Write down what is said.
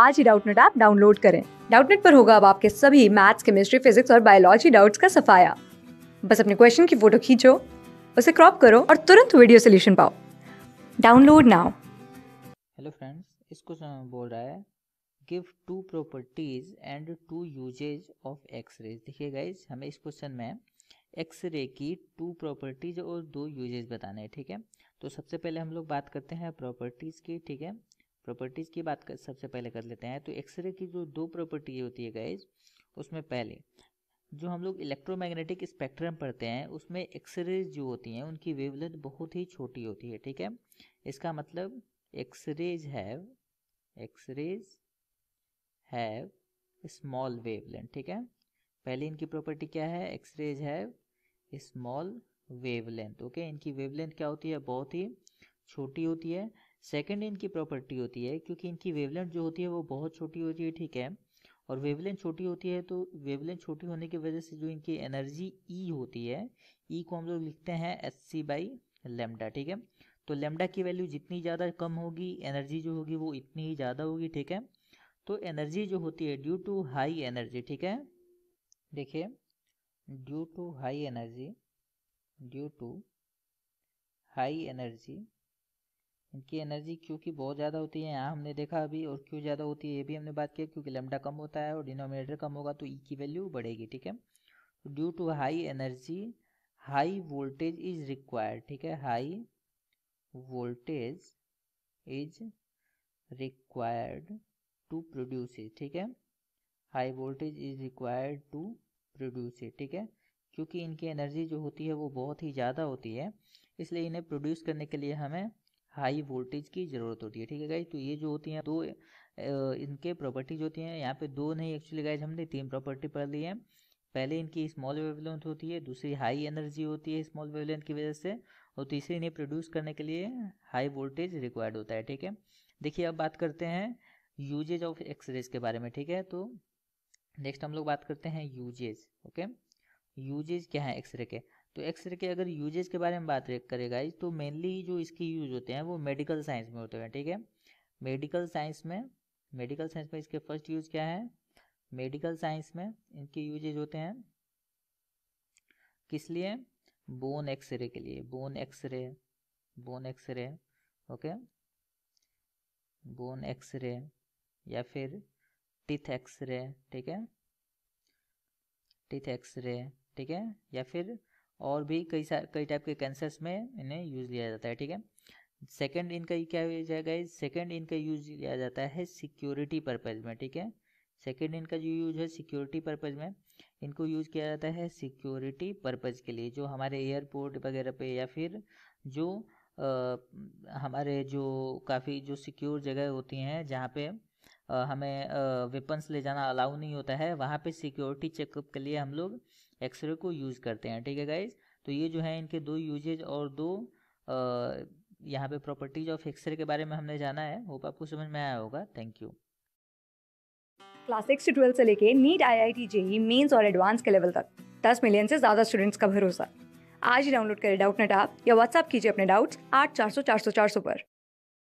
आज ही Doubtnut app download करें डाउटनेट पर होगा अब आपके सभी मैथ्स केमिस्ट्री फिजिक्स और बायोलॉजी डाउट्स का सफाया बस अपने क्वेश्चन की फोटो खींचो उसे क्रॉप करो और तुरंत वीडियो सोल्यूशन पाओ डाउनलोड नाउ हेलो फ्रेंड्स में बोल रहा है give two properties and two usages of X rays देखिए गाइज हमें इस क्वेश्चन में एक्सरे की टू प्रॉपर्टीज और दो यूजेज बताने हैं ठीक है तो सबसे पहले हम लोग बात करते हैं प्रॉपर्टीज़ की ठीक है प्रॉपर्टीज़ की बात कर, सबसे पहले कर लेते हैं तो एक्सरे की जो दो प्रॉपर्टी होती है गाइज उसमें पहले जो हम लोग इलेक्ट्रोमैग्नेटिक स्पेक्ट्रम पढ़ते हैं उसमें एक्सरे जो होती हैं उनकी वेवलेंथ बहुत ही छोटी होती है ठीक है इसका मतलब X rays have X rays have small wavelength ठीक है पहले इनकी प्रॉपर्टी क्या है X rays have small wavelength okay इनकी वेवलेंथ क्या होती है बहुत ही छोटी होती है सेकेंड इनकी प्रॉपर्टी होती है क्योंकि इनकी वेवलेंथ जो होती है वो बहुत छोटी होती है ठीक है और वेवलेंथ छोटी होती है तो वेवलेंथ छोटी होने की वजह से जो इनकी एनर्जी ई e होती है ई e को हम लोग लिखते हैं एस सी बाई लेमडा ठीक है तो लेमडा की वैल्यू जितनी ज़्यादा कम होगी एनर्जी जो होगी वो इतनी ही ज़्यादा होगी ठीक है तो एनर्जी जो होती है ड्यू टू हाई एनर्जी ठीक है देखिए due to high energy due to high energy इनकी एनर्जी क्यू की बहुत ज़्यादा होती है यहाँ हमने देखा अभी और क्यू ज़्यादा होती है ये भी हमने बात किया क्योंकि लेमडा कम होता है और डिनोमिनेटर कम होगा तो ई e की वैल्यू बढ़ेगी ठीक है due to high energy high voltage is required ठीक है high voltage is required to produce it ठीक है high voltage is required to produce it ठीक है क्योंकि इनकी एनर्जी जो होती है वो बहुत ही ज़्यादा होती है इसलिए इन्हें प्रोड्यूस करने के लिए हमें हाई वोल्टेज की ज़रूरत होती है ठीक है गाइज तो ये जो होती हैं दो इनके प्रॉपर्टीज होती हैं यहाँ पे दो नहीं एक्चुअली गाइज हमने तीन प्रॉपर्टी पढ़ ली है पहले इनकी स्मॉल वेवलेंथ होती है दूसरी हाई एनर्जी होती है स्मॉल वेवलेंथ की वजह से और तीसरी इन्हें प्रोड्यूस करने के लिए हाई वोल्टेज रिक्वायर्ड होता है ठीक है देखिए अब बात करते हैं यूजेज ऑफ एक्सरेज के बारे में ठीक है तो नेक्स्ट हम लोग बात करते हैं यूजेज ओके यूजेज क्या है एक्सरे के तो एक्सरे के अगर यूजेज के बारे में बात करें गाइज तो मेनली जो इसके यूज होते हैं वो मेडिकल साइंस में होते हैं ठीक है मेडिकल साइंस में मेडिकल साइंस में इसके फर्स्ट यूज क्या है मेडिकल साइंस में इनके यूजेज होते हैं किस लिए बोन एक्सरे के लिए bone X ray bone X ray okay bone X ray या फिर टिथ एक्सरे ठीक है टिथ एक्सरे ठीक है या फिर और भी कई सारे कई टाइप के कैंसर्स में इन्हें यूज़ लिया जाता है ठीक है सेकेंड इनका क्या हो जाएगा सेकेंड इनका यूज लिया जाता है सिक्योरिटी पर्पज़ में ठीक है सेकेंड इनका जो यूज है सिक्योरिटी पर्पज़ में इनको यूज़ किया जाता है सिक्योरिटी पर्पज़ के लिए जो हमारे एयरपोर्ट वगैरह पे या फिर जो आ, हमारे जो काफ़ी जो सिक्योर जगह होती हैं जहाँ पे हमें वेपन्स ले जाना अलाउ नहीं होता है वहाँ पे सिक्योरिटी चेकअप के लिए हम लोग एक्सरे को यूज़ करते हैं ठीक है गाइज तो ये जो है इनके दो यूजेज और दो यहाँ पे प्रॉपर्टीज ऑफ एक्सरे के बारे में हमने जाना है होप आपको समझ में आया होगा थैंक यू क्लास सिक्स से ट्वेल्थ से लेके NEET I I T JEE mains और एडवांस के लेवल तक दस मिलियन से ज़्यादा स्टूडेंट्स का भरोसा आज ही डाउनलोड करें डाउट नेट आप या व्हाट्सअप कीजिए अपने डाउट्स आठ चार सौ चार सौ चार सौ पर